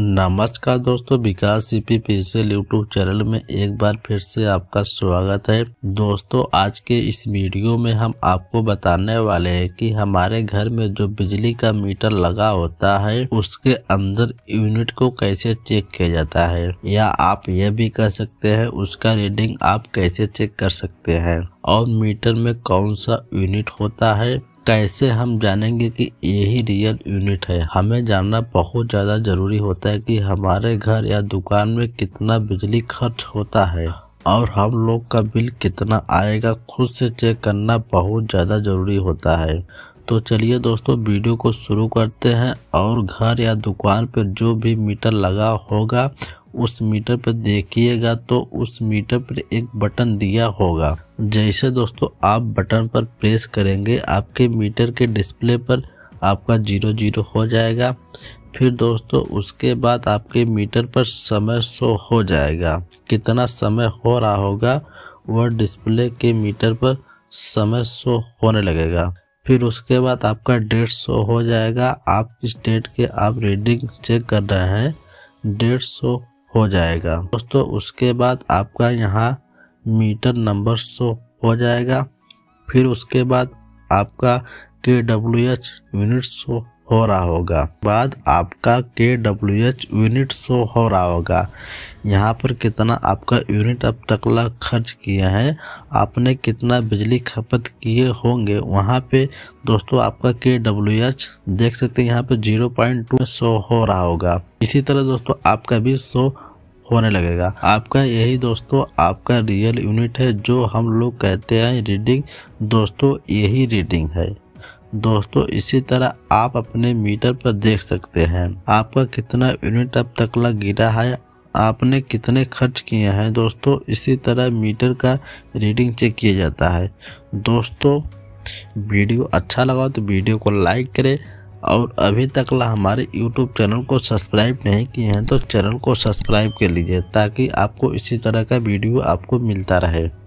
नमस्कार दोस्तों Vikas CP official YouTube channel में एक बार फिर से आपका स्वागत है दोस्तों आज के इस वीडियो में हम आपको बताने वाले हैं कि हमारे घर में जो बिजली का मीटर लगा होता है उसके अंदर यूनिट को कैसे चेक किया जाता है या आप यह भी कर सकते हैं उसका रीडिंग आप कैसे चेक कर सकते हैं और मीटर में कौन सा यूनिट होता है कैसे हम जानेंगे कि यही रियल यूनिट है हमें जानना बहुत ज़्यादा ज़रूरी होता है कि हमारे घर या दुकान में कितना बिजली खर्च होता है और हम लोग का बिल कितना आएगा खुद से चेक करना बहुत ज़्यादा ज़रूरी होता है तो चलिए दोस्तों वीडियो को शुरू करते हैं और घर या दुकान पर जो भी मीटर लगा होगा उस मीटर पर देखिएगा तो उस मीटर पर एक बटन दिया होगा जैसे दोस्तों आप बटन पर प्रेस करेंगे आपके मीटर के डिस्प्ले पर आपका जीरो जीरो हो जाएगा फिर दोस्तों उसके बाद आपके मीटर पर समय शो हो जाएगा कितना समय हो रहा होगा वह डिस्प्ले के मीटर पर समय शो होने लगेगा फिर उसके बाद आपका डेट शो हो जाएगा आप इस डेट के आप रीडिंग चेक कर रहे हैं डेट शो हो जाएगा दोस्तों उसके बाद आपका यहाँ मीटर नंबर शो हो जाएगा फिर उसके बाद आपका के डब्ल्यू एच यूनिट शो हो रहा होगा बाद आपका के डब्ल्यू एच यूनिट शो हो रहा होगा यहाँ पर कितना आपका यूनिट अब तक ला खर्च किया है आपने कितना बिजली खपत किए होंगे वहाँ पे दोस्तों आपका के डब्ल्यू एच देख सकते हैं यहाँ पे जीरो पॉइंट टू शो हो रहा होगा इसी तरह दोस्तों आपका भी शो होने लगेगा आपका यही दोस्तों आपका रियल यूनिट है जो हम लोग कहते हैं रीडिंग दोस्तों यही रीडिंग है दोस्तों इसी तरह आप अपने मीटर पर देख सकते हैं आपका कितना यूनिट अब तक लग गिरा है आपने कितने खर्च किए हैं दोस्तों इसी तरह मीटर का रीडिंग चेक किया जाता है दोस्तों वीडियो अच्छा लगा तो वीडियो को लाइक करें और अभी तक ला हमारे यूट्यूब चैनल को सब्सक्राइब नहीं किए हैं तो चैनल को सब्सक्राइब कर लीजिए ताकि आपको इसी तरह का वीडियो आपको मिलता रहे